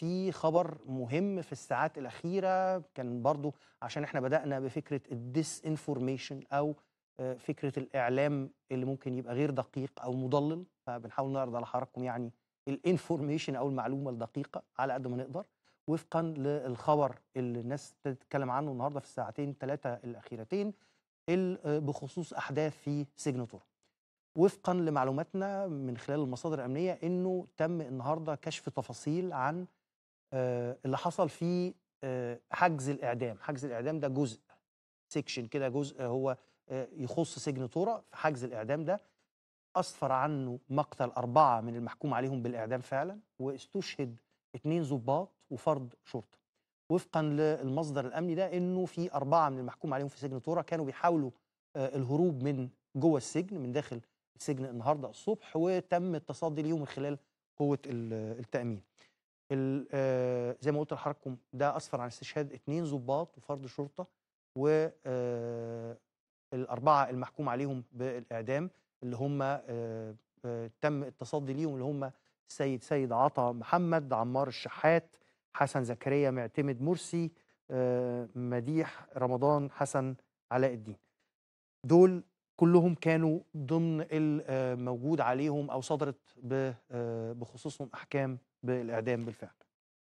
في خبر مهم في الساعات الأخيرة كان برضو عشان احنا بدأنا بفكرة الديس انفورميشن أو آه، فكرة الإعلام اللي ممكن يبقى غير دقيق أو مضلل فبنحاول نعرض على حضراتكم يعني الانفورميشن أو المعلومة الدقيقة على قد ما نقدر وفقا للخبر اللي الناس بتتكلم عنه النهارده في الساعتين ثلاثة الأخيرتين آه، بخصوص أحداث في سجن وفقا لمعلوماتنا من خلال المصادر الأمنية أنه تم النهارده كشف تفاصيل عن آه، اللي حصل فيه آه، حجز الاعدام حجز الاعدام ده جزء سيكشن كده جزء هو آه، يخص سجن طورة في حجز الاعدام ده اسفر عنه مقتل اربعه من المحكوم عليهم بالاعدام فعلا واستشهد اثنين ضباط وفرد شرطه وفقا للمصدر الامني ده انه في اربعه من المحكوم عليهم في سجن طوره كانوا بيحاولوا الهروب من جوه السجن من داخل السجن النهارده الصبح وتم التصدي ليهم من خلال قوه التامين آه، زي ما قلت لحضراتكم ده اسفر عن استشهاد اثنين ضباط وفرد شرطه و آه، الاربعه المحكوم عليهم بالاعدام اللي هم آه، تم التصدي ليهم اللي هم السيد سيد عطا محمد عمار الشحات حسن زكريا معتمد مرسي مديح رمضان حسن علاء الدين دول كلهم كانوا ضمن الموجود آه، عليهم او صدرت آه، بخصوصهم احكام بالاعدام بالفعل